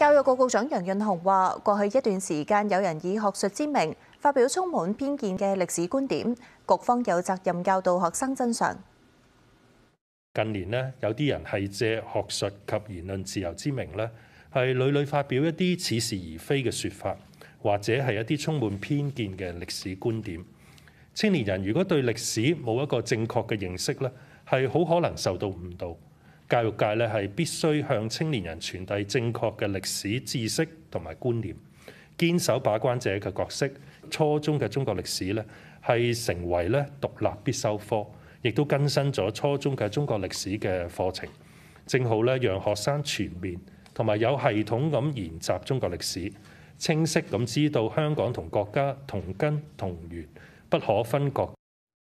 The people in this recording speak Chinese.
教育局局长杨润雄话：，过去一段时间，有人以学术之名发表充满偏见嘅历史观点，局方有责任教导学生真相。近年呢，有啲人系借学术及言论自由之名呢，系屡屡发表一啲似是而非嘅说法，或者系一啲充满偏见嘅历史观点。青年人如果对历史冇一个正确嘅认识呢，系好可能受到误导。教育界咧係必須向青年人傳遞正確嘅歷史知識同埋觀念，堅守把關者嘅角色。初中嘅中國歷史咧係成為咧獨立必修科，亦都更新咗初中嘅中國歷史嘅課程，正好咧讓學生全面同埋有系統咁研習中國歷史，清晰咁知道香港同國家同根同源，不可分割。